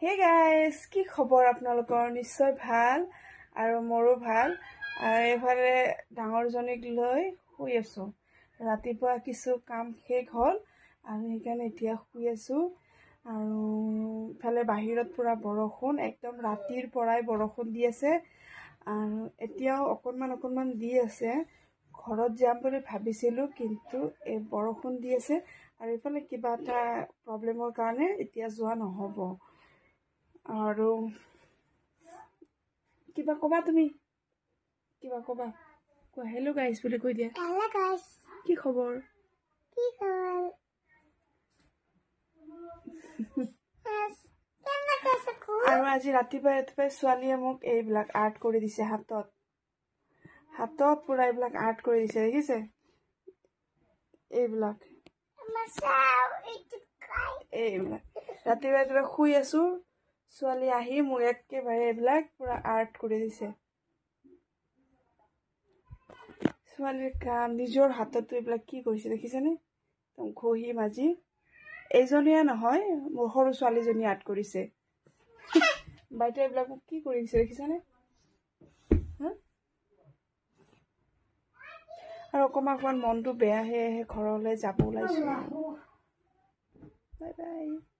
hey guys কি খবৰ আপোনালোকৰ নিশ্চয় ভাল আৰু মোৰো ভাল এইফালে ডাঙৰজনীক লৈ শুই আছোঁ ৰাতিপুৱা কিছু কাম শেষ হ'ল আৰু সেইকাৰণে এতিয়া শুই আছোঁ আৰু ইফালে বাহিৰত পৰা বৰষুণ একদম ৰাতিৰ পৰাই বৰষুণ দি আছে আৰু এতিয়াও অকণমান অকণমান দি আছে ঘৰত যাম বুলি ভাবিছিলোঁ কিন্তু এই বৰষুণ দি আছে আৰু এইফালে কিবা এটা প্ৰব্লেমৰ কাৰণে এতিয়া যোৱা নহ'ব আৰু কিবা কবা তুমি কিবা কবা কোৱা হেল্ল' গাইছ বুলি কৈ দিয়া কি খবৰ আৰু আজি ৰাতিপুৱা ৰাতিপুৱাই ছোৱালীয়ে মোক এইবিলাক আৰ্ট কৰি দিছে হাতত হাতত পুৰা এইবিলাক আৰ্ট কৰি দিছে দেখিছে এইবিলাক এইবিলাক ৰাতিপুৱা ৰাতিপুৱা শুই আছো ছোৱালী আহি মোক একেবাৰে এইবিলাক পুৰা আৰ্ট কৰি দিছে ছোৱালীৰ কাম নিজৰ হাততো এইবিলাক কি কৰিছে দেখিছেনে একদম ঘঁহি মাজি এইজনীয়ে নহয় মোৰ সৰু ছোৱালীজনী আৰ্ট কৰিছে বাইদেউ এইবিলাক মোক কি কৰি দিছে দেখিছানে আৰু অকণমান অকণমান মনটো বেয়া সেয়েহে ঘৰলৈ যাব ওলাইছোঁ